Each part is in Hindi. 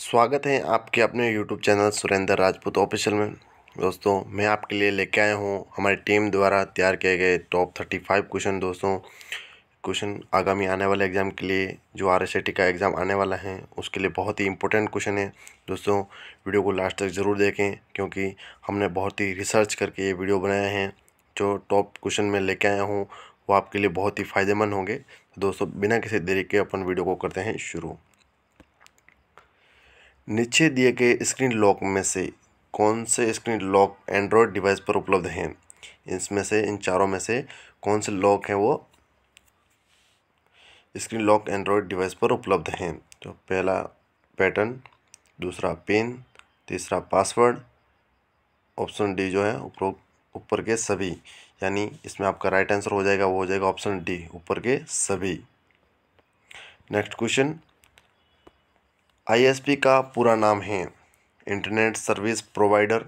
स्वागत है आपके अपने YouTube channel Surendra Rajput official में दोस्तों मैं आपके लिए लेके आया हूँ हमारी टीम द्वारा तैयार किए गए टॉप थर्टी फाइव क्वेश्चन दोस्तों क्वेश्चन आगामी आने वाले एग्ज़ाम के लिए जो आर का एग्ज़ाम आने वाला है उसके लिए बहुत ही इंपॉर्टेंट क्वेश्चन है दोस्तों वीडियो को लास्ट तक ज़रूर देखें क्योंकि हमने बहुत ही रिसर्च करके ये वीडियो बनाए हैं जो टॉप क्वेश्चन मैं लेके आया हूँ वो आपके लिए बहुत ही फ़ायदेमंद होंगे दोस्तों बिना किसी देरी के अपन वीडियो को करते हैं शुरू नीचे दिए गए स्क्रीन लॉक में से कौन से स्क्रीन लॉक एंड्रॉयड डिवाइस पर उपलब्ध हैं इसमें से इन चारों में से कौन से लॉक हैं वो स्क्रीन लॉक एंड्रॉयड डिवाइस पर उपलब्ध हैं तो पहला पैटर्न दूसरा पिन तीसरा पासवर्ड ऑप्शन डी जो है उपरोक्त ऊपर के सभी यानी इसमें आपका राइट आंसर हो जाएगा वो हो जाएगा ऑप्शन डी ऊपर के सभी नेक्स्ट क्वेश्चन आईएसपी का पूरा नाम है internet service provider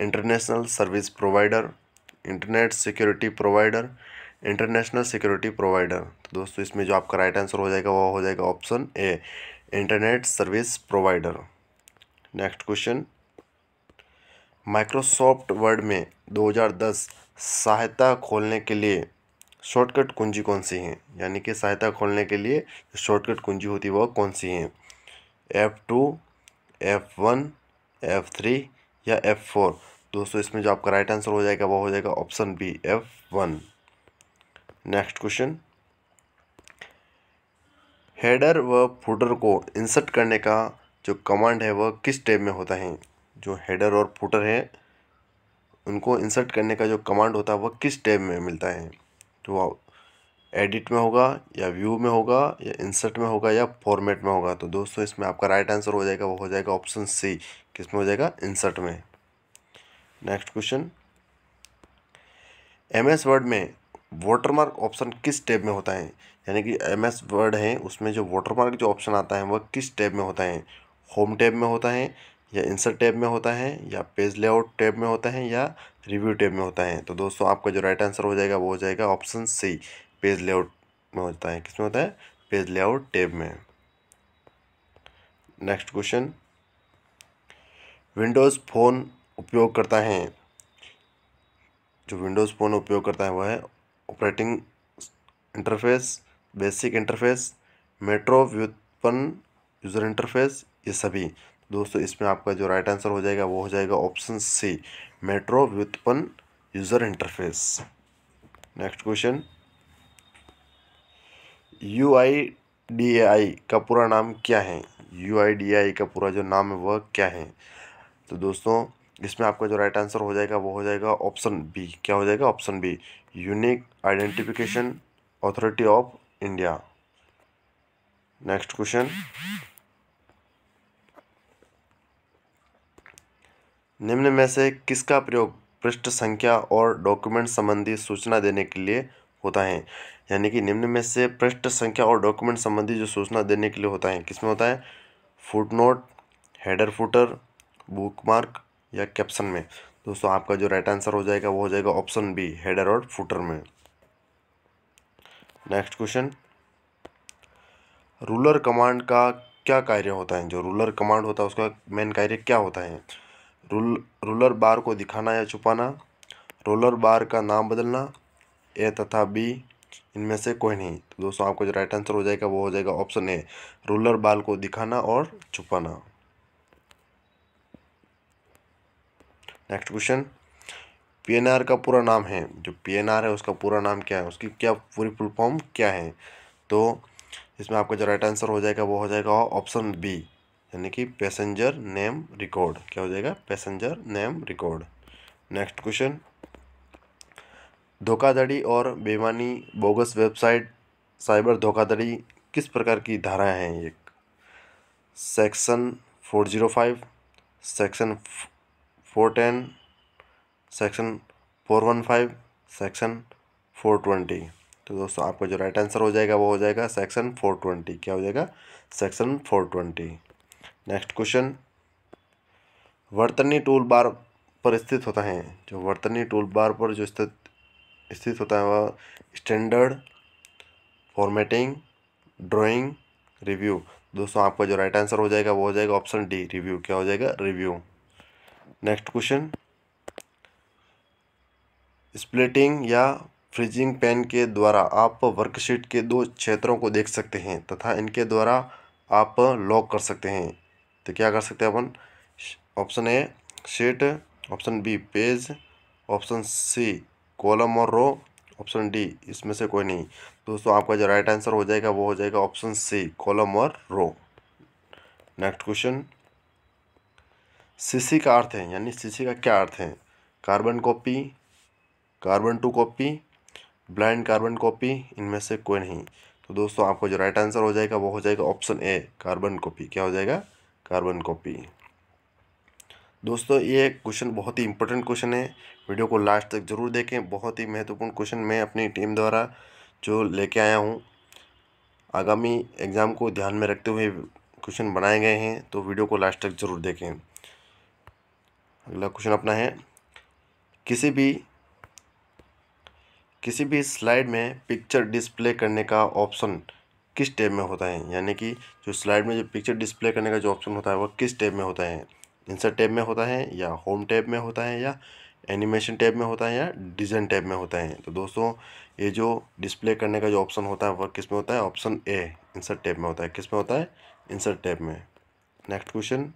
international service provider internet security provider international security provider तो दोस्तों इसमें जो आपका राइट आंसर हो जाएगा वो हो जाएगा option A internet service provider next question Microsoft Word में 2010 सहायता खोलने के लिए शॉर्टकट कुंजी कौन सी है यानी कि सहायता खोलने के लिए शॉर्टकट कुंजी होती है वह कौन सी है F two F one F three या एफ़ फोर दोस्तों इसमें जो आपका राइट आंसर हो जाएगा वो हो जाएगा option B F one next question header व फुटर को इंसर्ट करने का जो कमांड है वह किस टैब में होता है जो हेडर और फुटर है उनको इंसर्ट करने का जो कमांड होता है वह किस टैब में मिलता है तो एडिट में होगा या व्यू में होगा या इंसर्ट में होगा या फॉर्मेट में होगा तो दोस्तों इसमें आपका राइट आंसर हो जाएगा वो हो जाएगा ऑप्शन सी किस में हो जाएगा इंसर्ट में next question M S Word में वाटरमार्क ऑप्शन किस टैब में होता है यानी कि एम एस वर्ड है उसमें जो वाटरमार्क जो ऑप्शन आता है वह किस टैब में होता है होम टैब में होता है या इंसर्ट टैब में होता है या पेज लेआउट टैब में होता है या रिव्यू टैब में होता है तो दोस्तों आपका जो राइट आंसर हो जाएगा वो हो जाएगा ऑप्शन सी पेज लेआउट में होता है किसमें होता है पेज लेआउट टेब में नेक्स्ट क्वेश्चन विंडोज़ फ़ोन उपयोग करता है जो विंडोज़ फ़ोन उपयोग करता है वह है operating interface basic interface metro व्युत्पन्न यूज़र इंटरफेस ये सभी दोस्तों इसमें आपका जो राइट आंसर हो जाएगा वो हो जाएगा ऑप्शन सी मेट्रो व्युत्पन्न user interface next question U I D I का पूरा नाम क्या है यू आई डी आई का पूरा जो नाम है वह क्या है तो दोस्तों इसमें आपका जो राइट आंसर हो जाएगा वो हो जाएगा ऑप्शन बी क्या हो जाएगा option B unique identification authority of India next question निम्न में से किसका प्रयोग पृष्ठ संख्या और डॉक्यूमेंट संबंधी सूचना देने के लिए होता है यानी कि निम्न में से पृष्ठ संख्या और डॉक्यूमेंट संबंधी जो सूचना देने के लिए होता है किसमें होता है footnote header footer bookmark या कैप्शन में दोस्तों आपका जो राइट आंसर हो जाएगा वो हो जाएगा ऑप्शन बी हेडर और फुटर में नेक्स्ट क्वेश्चन रूलर कमांड का क्या कार्य होता है जो रूलर कमांड होता है उसका मेन कार्य क्या होता है रूल रूलर बार को दिखाना या छुपाना रोलर बार का नाम बदलना ए तथा बी इनमें से कोई नहीं तो दोस्तों आपका जो राइट आंसर हो जाएगा वो हो जाएगा ऑप्शन ए रूलर बाल को दिखाना और छुपाना नेक्स्ट क्वेश्चन पीएनआर का पूरा नाम है जो पीएनआर है उसका पूरा नाम क्या है उसकी क्या पूरी फुल फॉर्म क्या है तो इसमें आपका जो राइट आंसर हो जाएगा वो हो जाएगा ऑप्शन बी यानी कि पैसेंजर नेम रिकॉर्ड क्या हो जाएगा passenger name record next question धोखाधड़ी और बेईमानी बोगस वेबसाइट साइबर धोखाधड़ी किस प्रकार की धाराएं हैं एक section four zero five section four ten section four one five section four twenty तो दोस्तों आपका जो राइट आंसर हो जाएगा वो हो जाएगा सेक्शन फोर ट्वेंटी क्या हो जाएगा section four twenty next question वर्तनी टूल बार पर स्थित होता है जो वर्तनी टूल बार पर जो स्थित स्थित होता है वह स्टैंडर्ड फॉर्मेटिंग ड्राइंग रिव्यू दोस्तों आपका जो राइट आंसर हो जाएगा वो हो जाएगा ऑप्शन डी रिव्यू क्या हो जाएगा रिव्यू नेक्स्ट क्वेश्चन स्प्लिटिंग या फ्रिजिंग पेन के द्वारा आप वर्कशीट के दो क्षेत्रों को देख सकते हैं तथा इनके द्वारा आप लॉक कर सकते हैं तो क्या कर सकते हैं अपन option A sheet option B page option C column और रो ऑप्शन डी इसमें से कोई नहीं दोस्तों आपका जो राइट आंसर हो जाएगा वो हो जाएगा ऑप्शन सी कॉलम और रो नेक्स्ट क्वेश्चन सीसी का अर्थ है यानी सीसी का क्या अर्थ है carbon copy carbon to copy blind carbon copy इनमें से कोई नहीं तो दोस्तों आपको जो राइट आंसर हो जाएगा वो हो जाएगा ऑप्शन ए कार्बन कॉपी क्या हो जाएगा कार्बन कॉपी दोस्तों ये क्वेश्चन बहुत ही इंपॉर्टेंट क्वेश्चन है वीडियो को लास्ट तक जरूर देखें बहुत ही महत्वपूर्ण क्वेश्चन मैं अपनी टीम द्वारा जो लेके आया हूँ आगामी एग्ज़ाम को ध्यान में रखते हुए क्वेश्चन बनाए गए हैं तो वीडियो को लास्ट तक जरूर देखें अगला क्वेश्चन अपना है किसी भी किसी भी स्लाइड में पिक्चर डिस्प्ले करने का ऑप्शन किस टैब में होता है यानी कि जो स्लाइड में जो पिक्चर डिस्प्ले करने का जो ऑप्शन होता है वह किस टैब में होता है इंसर्ट टैब में होता है या होम टैब में होता है या एनिमेशन टैब में होता है या डिज़ाइन टैब में होता है तो दोस्तों ये जो डिस्प्ले करने का जो ऑप्शन होता है वह किस में होता है ऑप्शन ए इंसर्ट टैब में होता है किस में होता है इंसर्ट टैब में नेक्स्ट क्वेश्चन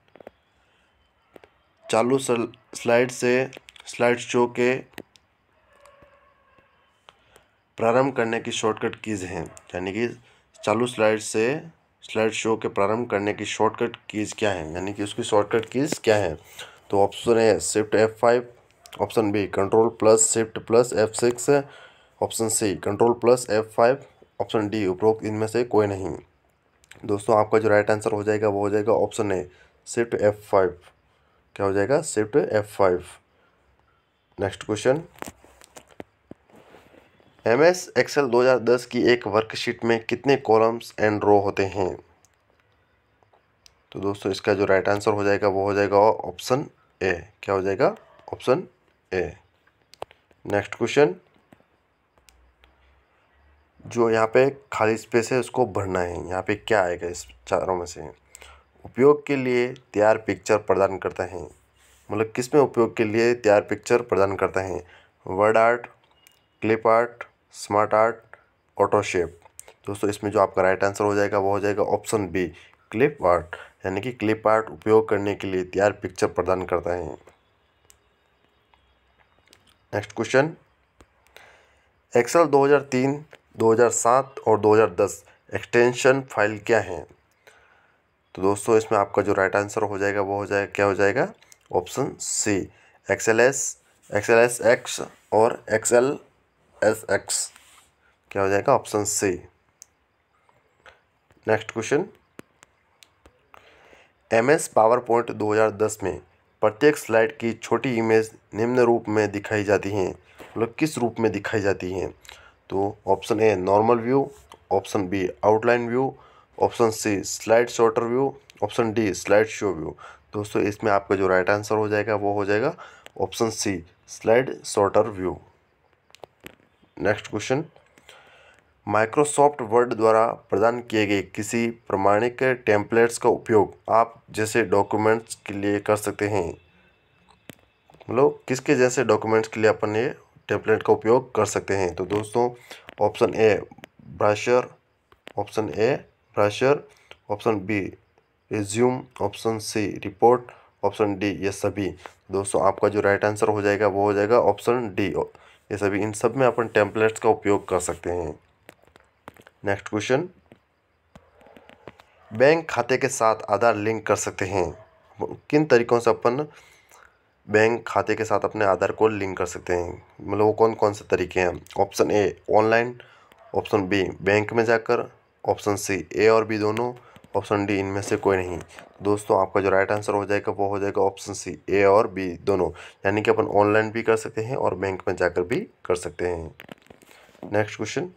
चालू स्लाइड से स्लाइड शो के प्रारंभ करने की शॉर्टकट कीज़ हैं यानी कि चालू स्लाइड से स्लाइड शो के प्रारंभ करने की शॉर्टकट कीज़ क्या है यानी कि उसकी शॉर्टकट कीज़ क्या तो है तो option A shift F five option B control plus shift plus F six option C control plus F five option D उपरोक्त इनमें से कोई नहीं दोस्तों आपका जो राइट आंसर हो जाएगा वो हो जाएगा option A shift F five क्या हो जाएगा shift F five next question M S Excel दस की एक वर्कशीट में कितने कॉलम्स एंड रो होते हैं तो दोस्तों इसका जो राइट आंसर हो जाएगा वो हो जाएगा ऑप्शन ए क्या हो जाएगा ऑप्शन ए नेक्स्ट क्वेश्चन जो यहाँ पे खाली स्पेस है उसको भरना है यहाँ पे क्या आएगा इस चारों में से उपयोग के लिए तैयार पिक्चर प्रदान करता है मतलब किस में उपयोग के लिए तैयार पिक्चर प्रदान करता है word art clip art smart art auto shape दोस्तों इसमें जो आपका राइट आंसर हो जाएगा वो हो जाएगा ऑप्शन बी क्लिप आर्ट यानी कि क्लिप आर्ट उपयोग करने के लिए तैयार पिक्चर प्रदान करता है नेक्स्ट क्वेश्चन एक्सेल 2003, 2007 और 2010 एक्सटेंशन फाइल क्या है तो दोस्तों इसमें आपका जो राइट आंसर हो जाएगा वो हो जाएगा क्या हो जाएगा option C XLS S S X और एक्सएल एस एक्स क्या हो जाएगा option C next question MS PowerPoint दो हज़ार दस में प्रत्येक स्लाइड की छोटी इमेज निम्न रूप में दिखाई जाती हैं मतलब किस रूप में दिखाई जाती हैं तो option A normal view option B outline view option C slide sorter view option D slide show view दोस्तों इसमें आपका जो राइट आंसर हो जाएगा वो हो जाएगा option C slide sorter view next question Microsoft Word द्वारा प्रदान किए गए किसी प्रमाणिक टेम्पलेट्स का उपयोग आप जैसे डॉक्यूमेंट्स के लिए कर सकते हैं मतलब किसके जैसे डॉक्यूमेंट्स के लिए अपन ये टेम्पलेट का उपयोग कर सकते हैं तो दोस्तों option A brochure option A brochure option B resume option C report option D ये सभी दोस्तों आपका जो राइट आंसर हो जाएगा वो हो जाएगा ऑप्शन डी ये सभी इन सब में अपन टेम्पलेट्स का उपयोग कर सकते हैं नेक्स्ट क्वेश्चन बैंक खाते के साथ आधार लिंक कर सकते हैं किन तरीक़ों से अपन बैंक खाते के साथ अपने आधार को लिंक कर सकते हैं मतलब वो कौन कौन से तरीके हैं option A online option B bank में जाकर ऑप्शन सी ए और बी दोनों ऑप्शन डी इनमें से कोई नहीं दोस्तों आपका जो राइट आंसर हो जाएगा वो हो जाएगा ऑप्शन सी ए और बी दोनों यानी कि अपन ऑनलाइन भी कर सकते हैं और बैंक में जाकर भी कर सकते हैं नेक्स्ट क्वेश्चन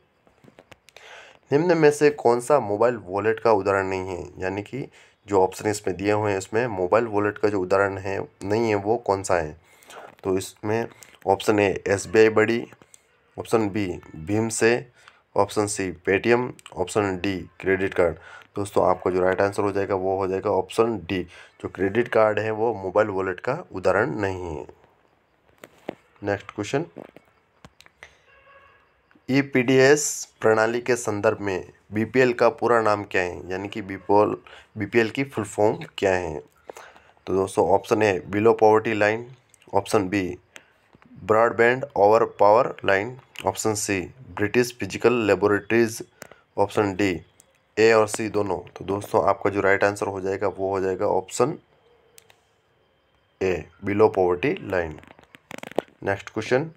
निम्न में से कौन सा मोबाइल वॉलेट का उदाहरण नहीं है यानी कि जो ऑप्शन इसमें दिए हुए हैं इसमें मोबाइल वॉलेट का जो उदाहरण है नहीं है वो कौन सा है तो इसमें option A S B I बड़ी ऑप्शन बी भीम से option C Paytm option D credit card दोस्तों आपका जो राइट आंसर हो जाएगा वो हो जाएगा ऑप्शन डी जो क्रेडिट कार्ड है वो मोबाइल वॉलेट का उदाहरण नहीं है next question E P D S प्रणाली के संदर्भ में बी पी एल का पूरा नाम क्या है यानी कि बीपोल बी पी एल की फुल फॉर्म क्या है तो दोस्तों option A below poverty line option B broadband over power line option C British physical laboratories option D A और सी दोनों तो दोस्तों आपका जो राइट आंसर हो जाएगा वो हो जाएगा option A below poverty line next question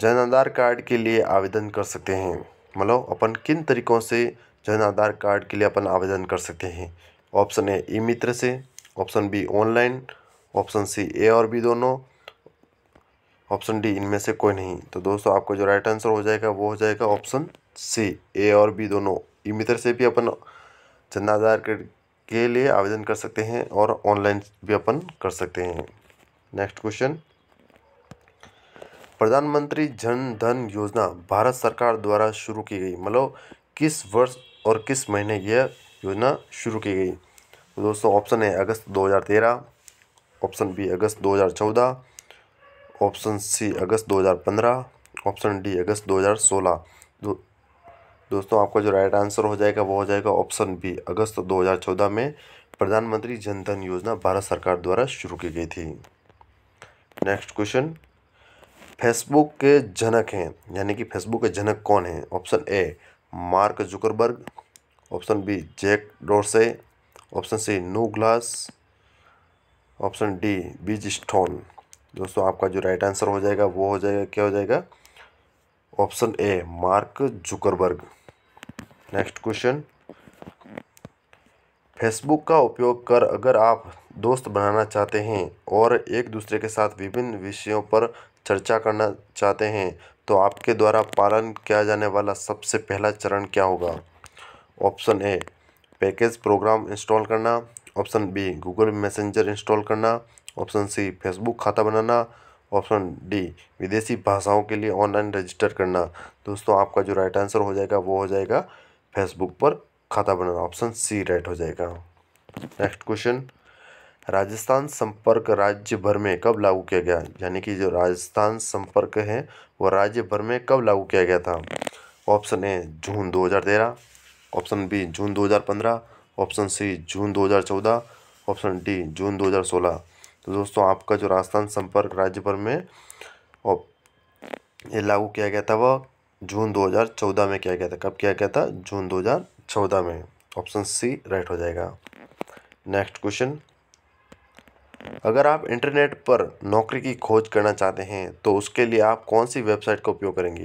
Jan Aadhaar card के लिए आवेदन कर सकते हैं मतलब अपन किन तरीक़ों से जन आधार कार्ड के लिए अपन आवेदन कर सकते हैं ऑप्शन ए ई मित्र से option B online option C A और बी दोनों ऑप्शन डी इनमें से कोई नहीं तो दोस्तों आपका जो राइट आंसर हो जाएगा वो हो जाएगा ऑप्शन से ए और बी दोनों ई मित्र से भी अपन चंदा आधार कार्ड के लिए आवेदन कर सकते हैं और ऑनलाइन भी अपन कर सकते हैं नेक्स्ट क्वेश्चन प्रधानमंत्री जन धन योजना भारत सरकार द्वारा शुरू की गई मतलब किस वर्ष और किस महीने यह योजना शुरू की गई तो दोस्तों ऑप्शन है अगस्त 2013 ऑप्शन बी अगस्त 2014 ऑप्शन सी अगस्त 2015 ऑप्शन डी अगस्त 2016 दोस्तों आपका जो राइट आंसर हो जाएगा वो हो जाएगा ऑप्शन बी अगस्त 2014 में प्रधानमंत्री जनधन योजना भारत सरकार द्वारा शुरू की गई थी नेक्स्ट क्वेश्चन फेसबुक के जनक हैं यानी कि फेसबुक के जनक कौन हैं option A Mark Zuckerberg option B Jack Dorsey option C Noah Glass option D Biz Stone दोस्तों आपका जो राइट आंसर हो जाएगा वो हो जाएगा क्या हो जाएगा option A Mark Zuckerberg next question Facebook का उपयोग कर अगर आप दोस्त बनाना चाहते हैं और एक दूसरे के साथ विभिन्न विषयों पर चर्चा करना चाहते हैं तो आपके द्वारा पालन किया जाने वाला सबसे पहला चरण क्या होगा option A package program install करना option B Google Messenger install करना ऑप्शन सी फेसबुक खाता बनाना ऑप्शन डी विदेशी भाषाओं के लिए ऑनलाइन रजिस्टर करना दोस्तों आपका जो राइट आंसर हो जाएगा वो हो जाएगा फेसबुक पर खाता बनाना ऑप्शन सी राइट हो जाएगा नेक्स्ट क्वेश्चन राजस्थान संपर्क राज्य भर में कब लागू किया गया यानी कि जो राजस्थान संपर्क है वह राज्य भर में कब लागू किया गया था option A June 2013 option B June 2015 option C June 2014 option D June 2016 तो दोस्तों आपका जो राजस्थान संपर्क राज्य भर में ये लागू किया गया था वह जून 2014 में किया गया था कब किया गया था जून 2014 में ऑप्शन सी राइट हो जाएगा नेक्स्ट क्वेश्चन अगर आप इंटरनेट पर नौकरी की खोज करना चाहते हैं तो उसके लिए आप कौन सी वेबसाइट का उपयोग करेंगे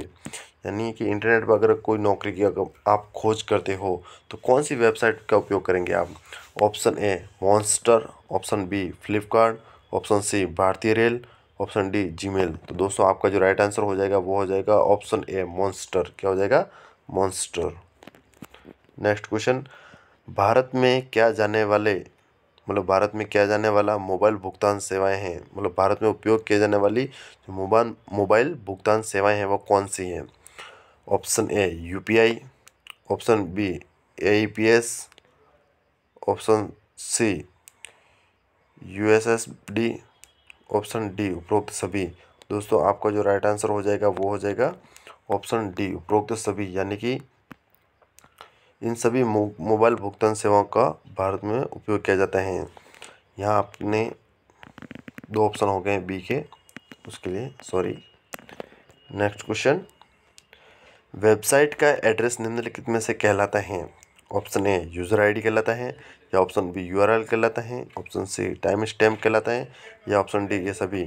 यानी कि इंटरनेट पर अगर कोई नौकरी की अगर आप खोज करते हो तो कौन सी वेबसाइट का उपयोग करेंगे आप option A Monster option B Flipkart option C भारतीय रेल ऑप्शन डी जीमेल तो दोस्तों आपका जो राइट आंसर हो जाएगा वो हो जाएगा ऑप्शन ए मॉन्स्टर क्या हो जाएगा मॉन्स्टर नेक्स्ट क्वेश्चन भारत में क्या जाने वाले मतलब भारत में क्या जाने वाला मोबाइल भुगतान सेवाएं हैं मतलब भारत में उपयोग किए जाने वाली जो मोबाइल मोबाइल भुगतान सेवाएं हैं वो कौन सी हैं option A UPI option B A e option C USSD option D उपरोक्त सभी दोस्तों आपका जो राइट आंसर हो जाएगा वो हो जाएगा ऑप्शन डी उपरोक्त सभी यानी कि इन सभी मोबाइल भुगतान सेवाओं का भारत में उपयोग किया जाता है यहाँ आपने दो ऑप्शन हो गए बी के उसके लिए सॉरी नेक्स्ट क्वेश्चन वेबसाइट का एड्रेस निम्नलिखित में से कहलाता है ऑप्शन ए यूज़र आईडी कहलाता है या ऑप्शन बी यूआरएल कहलाता है ऑप्शन सी टाइम स्टैम्प कहलाता है या ऑप्शन डी ये सभी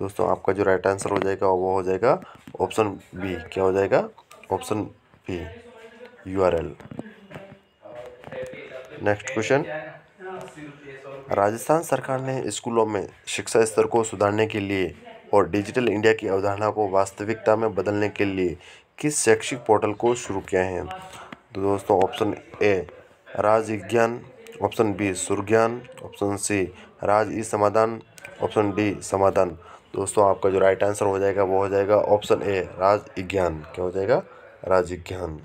दोस्तों आपका जो राइट आंसर हो जाएगा वो हो जाएगा ऑप्शन बी क्या हो जाएगा option B URL next question Rajasthan सरकार ने स्कूलों में शिक्षा स्तर को सुधारने के लिए और डिजिटल इंडिया की अवधारणा को वास्तविकता में बदलने के लिए किस शैक्षिक पोर्टल को शुरू किया है तो दोस्तों option A Raj Vigyan option B Surgyan option C Raj E Samadhan option D समाधान दोस्तों आपका जो राइट आंसर हो जाएगा वो हो जाएगा ऑप्शन ए राज विज्ञान क्या हो जाएगा राजविज्ञान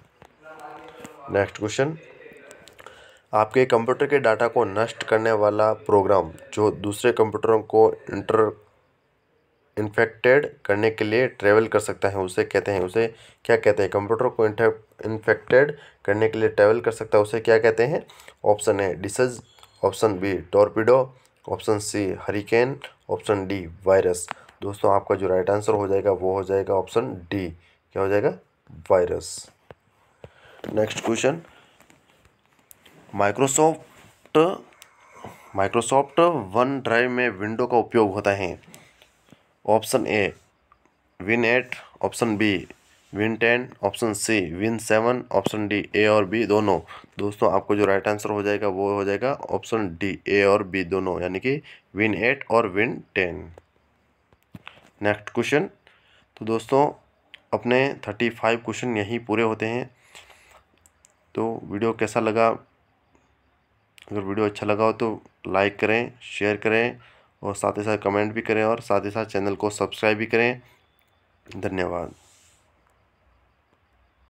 नेक्स्ट क्वेश्चन आपके कंप्यूटर के डाटा को नष्ट करने वाला प्रोग्राम जो दूसरे कंप्यूटरों को इंटर इन्फेक्टेड करने के लिए ट्रैवल कर सकता है उसे कहते हैं उसे क्या कहते हैं कंप्यूटर को इन्फेक्टेड करने के लिए ट्रैवल कर सकता है उसे क्या कहते हैं option A disease option B torpedo option C hurricane option D virus दोस्तों आपका जो राइट आंसर हो जाएगा वो हो जाएगा ऑप्शन डी क्या हो जाएगा virus next question Microsoft Microsoft OneDrive में विंडो का उपयोग होता है option A win eight option B win ten option C win seven option D A और बी दोनों दोस्तों आपको जो राइट आंसर हो जाएगा वो हो जाएगा ऑप्शन डी ए और बी दोनों यानी कि विन एट और विन टेन नेक्स्ट क्वेश्चन तो दोस्तों अपने थर्टी फाइव क्वेश्चन यहीं पूरे होते हैं तो वीडियो कैसा लगा अगर वीडियो अच्छा लगा हो तो लाइक करें शेयर करें और साथ ही साथ कमेंट भी करें और साथ ही साथ चैनल को सब्सक्राइब भी करें धन्यवाद